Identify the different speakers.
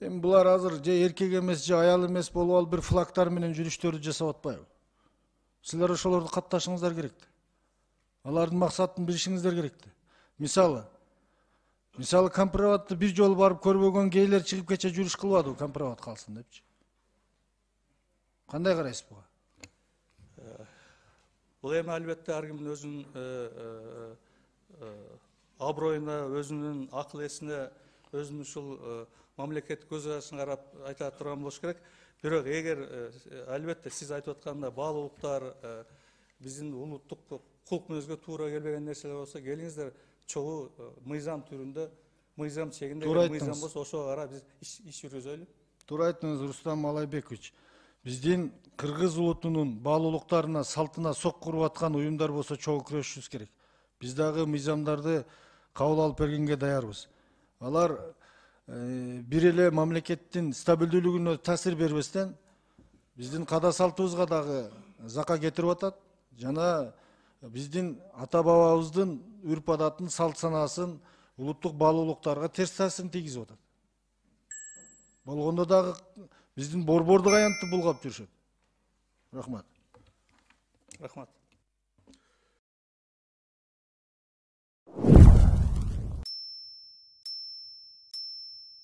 Speaker 1: эми булар азыр же эркек эмес же аял эмес болуп алып бир флагтар менен жүрүштөрдү жасап атпайбы силер ошолорду катташыңыздар керек алардын максатын билишиңиздер керек да мисалы мисалы компроматты бир жолу барып көрбөгөн кейлер чыгып кече жүрүш кылбадыбы компромат калсын депчи кандай карайсыз
Speaker 2: буга бул эми албетте ар кимдин өзүнүн аброюна өзүнүн акыл эсине өзіміз ушул э, мамлекеттик көз карашын карап айта турган болуш керек бирок эгер албетте э, сиз айтып аткандай баалуулуктар э, биздин улуттук кулк мүнөзгө туура келбеген нерселер болсо келиңиздер чогуу мыйзам түрүндө мыйзам чегинде туура айттыңыз мыйзам болсо ошого карап биз иш жүргүзөлү
Speaker 1: туура айттыңыз рустам малайбекович биздин кыргыз улутунун баалуулуктарына салтына сокку уруп аткан уюмдар болсо чогуу күрөшүшүбүз керек биз дагы мыйзамдарды кабыл алып бергенге даярбыз алар э, бир эле мамлекеттин стабилдүүлүгүнө таасир бербестен биздин каада салтыбызга дагы зака кетирип атат жана биздин ата бабабыздын үрп адатын салт санаасын улуттук баалуулуктарга терс таасирин тийгизип атат болгондо дагы биздин борбордук аянтты булгап жүрүшөт рахмат
Speaker 2: рахмат